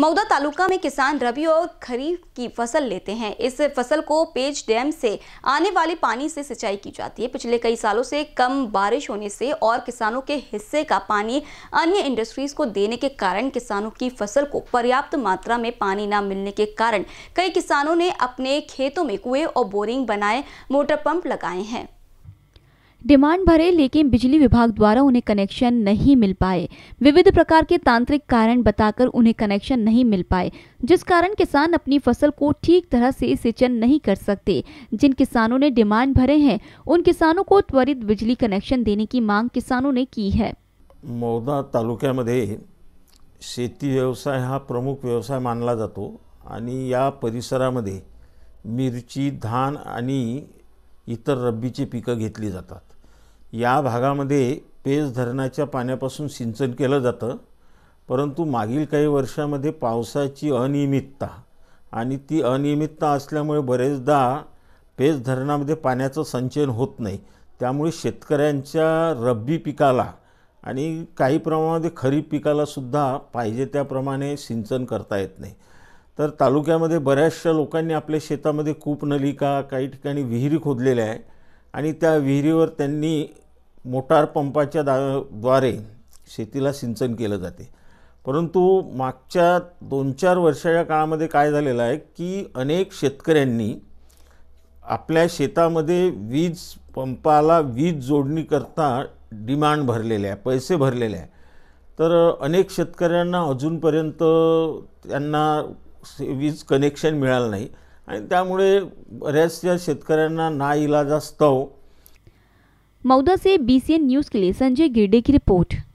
मऊदा तालुका में किसान रबी और खरीफ की फसल लेते हैं इस फसल को पेज डैम से आने वाले पानी से सिंचाई की जाती है पिछले कई सालों से कम बारिश होने से और किसानों के हिस्से का पानी अन्य इंडस्ट्रीज को देने के कारण किसानों की फसल को पर्याप्त मात्रा में पानी न मिलने के कारण कई किसानों ने अपने खेतों में कुएं और बोरिंग बनाए मोटर पंप लगाए हैं डिमांड भरे लेकिन बिजली विभाग द्वारा उन्हें कनेक्शन नहीं मिल पाए विविध प्रकार के तांत्रिक कारण बताकर उन्हें कनेक्शन नहीं मिल पाए जिस कारण किसान अपनी फसल को ठीक तरह से सिंचन नहीं कर सकते जिन किसानों ने डिमांड भरे हैं उन किसानों को त्वरित बिजली कनेक्शन देने की मांग किसानों ने की है मोदा तालुक्या शेती व्यवसाय हा प्रमुख व्यवसाय मानला जो आणि मिर्ची धान आणि इतर रब्बीची पिकं घेतली जातात या भागामध्ये पेज धरणाच्या पाण्यापासून सिंचन केलं जातं परंतु मागील काही वर्षामध्ये पावसाची अनियमितता आणि ती अनियमितता असल्यामुळे बरेचदा पेज धरणामध्ये पाण्याचं संचयन होत नाही त्यामुळे शेतकऱ्यांच्या रब्बी पिकाला आणि काही प्रमाणामध्ये खरीप पिकालासुद्धा पाहिजे त्याप्रमाणे सिंचन करता येत नाही तर तालुक्यामध्ये बऱ्याचशा लोकांनी आपल्या शेतामध्ये नलिका काही ठिकाणी विहिरी खोदलेल्या आहे आणि त्या विहिरीवर त्यांनी मोटार पंपाच्या दा द्वारे शेतीला सिंचन केलं जाते परंतु मागच्या दोन चार वर्षाच्या काळामध्ये काय झालेलं आहे की अनेक शेतकऱ्यांनी आपल्या शेतामध्ये वीज पंपाला वीज जोडणी करता डिमांड भरलेल्या आहे पैसे भरलेले आहे तर अनेक शेतकऱ्यांना अजूनपर्यंत त्यांना वीज कनेक्शन मिळालं नाही आणि त्यामुळे बऱ्याचशा शेतकऱ्यांना ना इलाजास्तव मौदा से बीसीएन न्यूज़ के लिए संजय गिरडे की रिपोर्ट